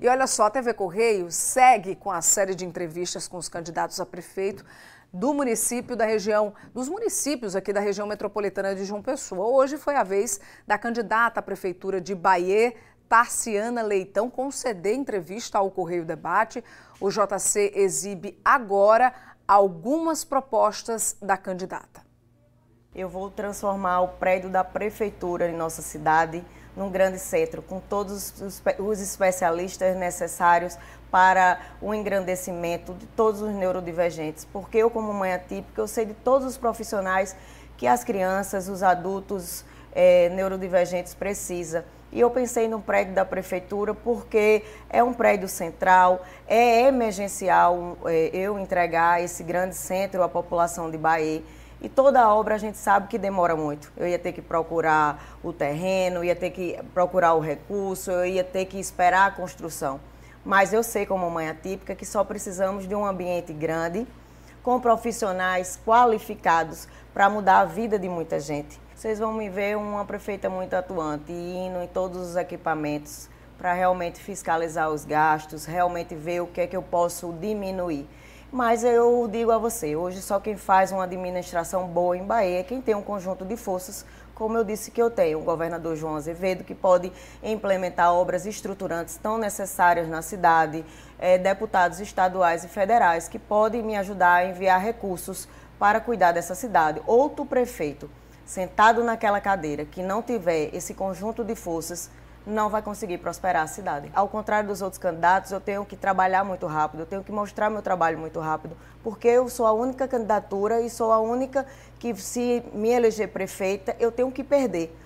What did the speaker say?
E olha só, a TV Correio segue com a série de entrevistas com os candidatos a prefeito do município da região, dos municípios aqui da região metropolitana de João Pessoa. Hoje foi a vez da candidata à prefeitura de Bahia, Tarciana Leitão, conceder entrevista ao Correio Debate. O JC exibe agora algumas propostas da candidata. Eu vou transformar o prédio da prefeitura em nossa cidade num grande centro, com todos os especialistas necessários para o engrandecimento de todos os neurodivergentes. Porque eu, como mãe atípica, eu sei de todos os profissionais que as crianças, os adultos é, neurodivergentes precisam. E eu pensei no prédio da prefeitura porque é um prédio central, é emergencial eh, eu entregar esse grande centro à população de Bahia. E toda obra a gente sabe que demora muito. Eu ia ter que procurar o terreno, ia ter que procurar o recurso, eu ia ter que esperar a construção. Mas eu sei, como mãe atípica, que só precisamos de um ambiente grande, com profissionais qualificados para mudar a vida de muita gente. Vocês vão me ver uma prefeita muito atuante, indo em todos os equipamentos para realmente fiscalizar os gastos, realmente ver o que é que eu posso diminuir. Mas eu digo a você, hoje só quem faz uma administração boa em Bahia é quem tem um conjunto de forças, como eu disse que eu tenho, o governador João Azevedo, que pode implementar obras estruturantes tão necessárias na cidade, é, deputados estaduais e federais que podem me ajudar a enviar recursos para cuidar dessa cidade. Outro prefeito sentado naquela cadeira que não tiver esse conjunto de forças não vai conseguir prosperar a cidade. Ao contrário dos outros candidatos, eu tenho que trabalhar muito rápido, eu tenho que mostrar meu trabalho muito rápido, porque eu sou a única candidatura e sou a única que, se me eleger prefeita, eu tenho que perder